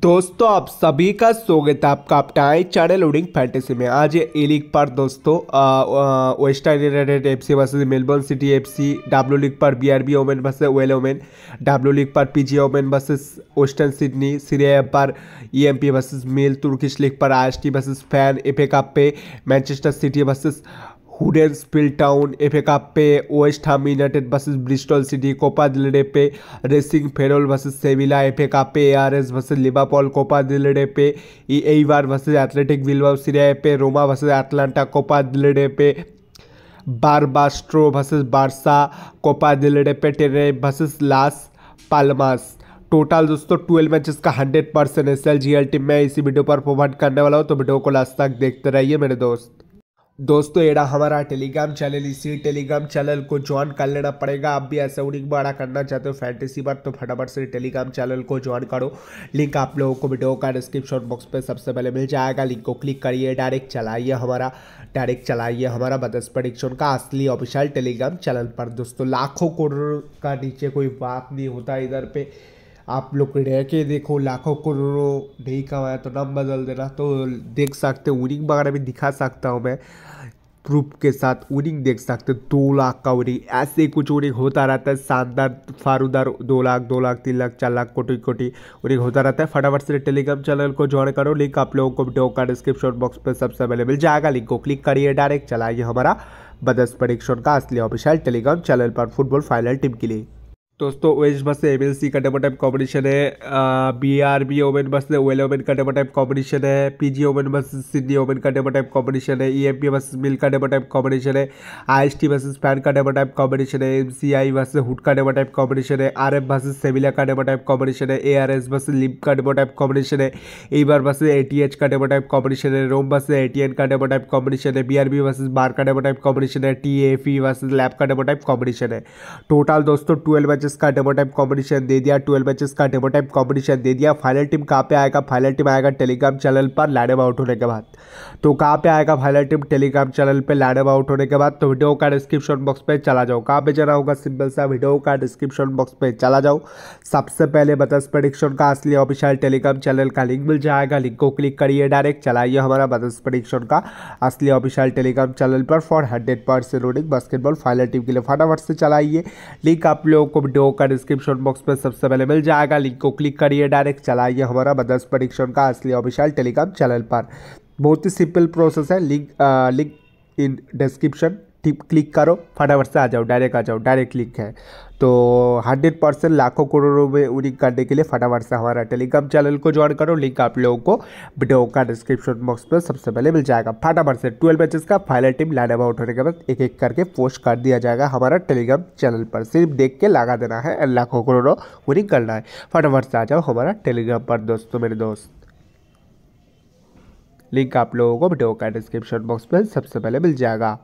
दोस्तों आप सभी का स्वागत है आपका अपटाए चैनल उडिंग फैंटेसी में आज ए लीग पर दोस्तों Western United F C versus Melbourne City F C W league पर B R B women versus well women W league पर P G women versus Western Sydney Serie A पर ई एम पी वर्सेज मेल Turkish league पर I S T versus फैन F A cup पे Manchester City versus Huddersfield Town F A cup पे West Ham United versus Bristol City Copa del Rey पे racing ferrule versus Sevilla F A cup पे A R S versus Liverpool Copa del Rey पे E A वार versus Athletic Bilbao Serie A पे Roma versus Atalanta Copa del Rey पे बास्ट्रो versus Barca Copa del Rey पे टेरे versus Las Palmas total दोस्तों twelve matches का hundred percent S L G L team में इसी वीडियो पर प्रोवाइड करने वाला हूँ तो वीडियो को लास्ट तक देखते रहिए मेरे दोस्त दोस्तों एड़ा हमारा टेलीग्राम चैनल इसी टेलीग्राम चैनल को ज्वाइन कर लेना पड़ेगा आप भी ऐसे उड़ी बड़ा करना चाहते हो फैंटेसी बार तो फटाफट से टेलीग्राम चैनल को ज्वाइन करो लिंक आप लोगों को वीडियो का डिस्क्रिप्शन बॉक्स पे सबसे पहले मिल जाएगा लिंक को क्लिक करिए डायरेक्ट चलाइए हमारा डायरेक्ट चलाइए हमारा बदस प्रडिक्शन का असली ऑफिशियल टेलीग्राम चैनल पर दोस्तों लाखों करोड़ का नीचे कोई बात नहीं होता इधर पर आप लोग रह के देखो लाखों करोड़ों नहीं कमाया तो नाम बदल देना तो देख सकते हो उनिंग वगैरह भी दिखा सकता हूँ मैं प्रूफ के साथ उनिंग देख सकते हो दो लाख का उनिंग ऐसे कुछ उनिंग होता रहता है शानदार फारूदार दो लाख दो लाख तीन लाख चार लाख कोटी कोटी उनिंग होता रहता है फटाफट से टेलीग्राम चैनल को ज्वाइन करो लिंक आप लोगों को वीडियो का डिस्क्रिप्शन बॉक्स पर सबसे अवेलेबल जाएगा लिंक को क्लिक करिए डायरेक्ट चलाइए हमारा बदस परीक्षण का असली ऑफिशियल टेलीग्राम चैनल पर फुटबॉल फाइनल टीम के लिए दोस्तों ओ बस से एम एल सी का डबल टाइप कॉम्पिटिशन है बी आर बी ओमेन बस से ओएल ओमेन का डबल टाइप कॉम्पिटिशन है पी जी ओमेन बस सिडनी ओमेन का डबल टाइप कॉम्पिटिशन है ई एम पी बस मिल का डबल टाइप कॉम्पिटिशन है आई एस टी बस स्पैन का डबल टाइप कॉम्पिटिशन है एम सी आई बस हुड का डबल टाइप कॉम्पिटिशन है आर एफ बस सेविला का डबल टाइप कॉम्पिटिशन है ए आर एस बस लिप का डबल टाइप कॉम्पिटिशन है ई बार बस ए टी एच का डबल टाइप कॉम्पिटिशन है रोम बस ए टी एन का डबल टाइप कॉम्पिटिशन है बी आर बी बस बार का डबल टाइप कॉम्पिटिशन है टी एफ फी बस लैब का डबल टाइप कॉम्पिटिशन है टोटल दोस्तों ट्वेल्व मैचेस बैचेस का डेमो टाइप कॉम्पिटिशन दे दिया ट्वेल्व बैचेस का डेमो टाइप कॉम्पिटिशन दे दिया फाइनल टीम कहाँ पे आएगा फाइनल टीम आएगा टेलीग्राम चैनल पर लैडम आउट होने के बाद तो कहाँ पे आएगा फाइनल टीम टेलीग्राम चैनल पर लैडम आउट होने के बाद तो वीडियो का डिस्क्रिप्शन बॉक्स पर चला जाओ कहाँ पर जाना होगा सिंपल सा वीडियो का डिस्क्रिप्शन बॉक्स पर चला जाओ सबसे पहले बदस प्रडिक्शन का असली ऑफिशियल टेलीग्राम चैनल का लिंक मिल जाएगा लिंक को क्लिक करिए डायरेक्ट चलाइए हमारा बदस प्रडिक्शन का असली ऑफिशियल टेलीग्राम चैनल पर फॉर हंड्रेड परसेंट रोडिंग बास्केटबॉल फाइनल टीम के लिए फटाफट से चलाइए लिंक आप लोगों को वीडियो वीडियो का डिस्क्रिप्शन बॉक्स में सबसे पहले मिल जाएगा लिंक को क्लिक करिए डायरेक्ट चलाइए हमारा मदर्स परीक्षण का असली ऑफिशियल टेलीग्राम चैनल पर बहुत ही सिंपल प्रोसेस है link link in description click करो फटाफट से आ जाओ डायरेक्ट आ जाओ डायरेक्ट लिंक है तो हंड्रेड परसेंट लाखों करोड़ों में उनिंग करने के लिए फटाफट से हमारा टेलीग्राम चैनल को ज्वाइन करो लिंक आप लोगों को वीडियो का डिस्क्रिप्शन बॉक्स में सबसे पहले मिल जाएगा फटाफट से ट्वेल्व मैचेस का फाइनल टीम लाइन अबाउट होने के बाद एक एक करके पोस्ट कर दिया जाएगा हमारा टेलीग्राम चैनल पर सिर्फ देख के लगा देना है लाखों करोड़ों उनिंग करना है फटाफट से आ जाओ हमारा टेलीग्राम पर दोस्तों मेरे दोस्त लिंक आप लोगों को वीडियो का डिस्क्रिप्शन बॉक्स में सबसे पहले मिल जाएगा